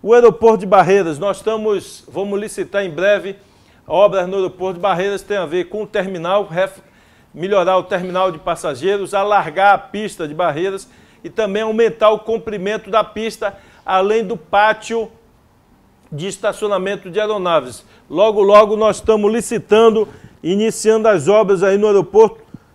O aeroporto de Barreiras, nós estamos, vamos licitar em breve obras no aeroporto de Barreiras, tem a ver com o terminal, ref, melhorar o terminal de passageiros, alargar a pista de Barreiras e também aumentar o comprimento da pista, além do pátio de estacionamento de aeronaves. Logo, logo nós estamos licitando, iniciando as obras aí no aeroporto